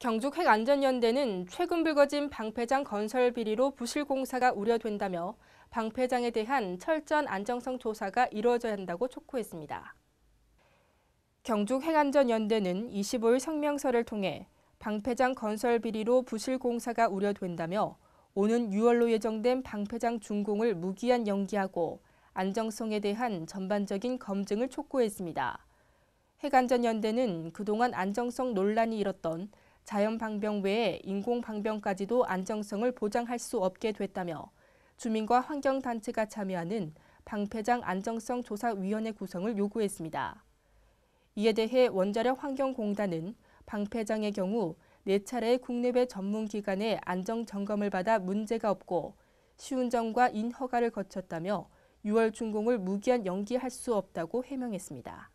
경주핵안전연대는 최근 불거진 방패장 건설 비리로 부실 공사가 우려된다며 방패장에 대한 철저한 안정성 조사가 이루어져야 한다고 촉구했습니다. 경북핵안전연대는 25일 성명서를 통해 방패장 건설 비리로 부실 공사가 우려된다며 오는 6월로 예정된 방패장 준공을 무기한 연기하고 안정성에 대한 전반적인 검증을 촉구했습니다. 핵안전연대는 그동안 안정성 논란이 일었던 자연 방병 외에 인공 방병까지도 안정성을 보장할 수 없게 됐다며 주민과 환경단체가 참여하는 방패장 안정성 조사위원회 구성을 요구했습니다. 이에 대해 원자력 환경공단은 방패장의 경우 4차례 국내외 전문기관의 안정점검을 받아 문제가 없고 시운전과 인허가를 거쳤다며 6월 준공을 무기한 연기할 수 없다고 해명했습니다.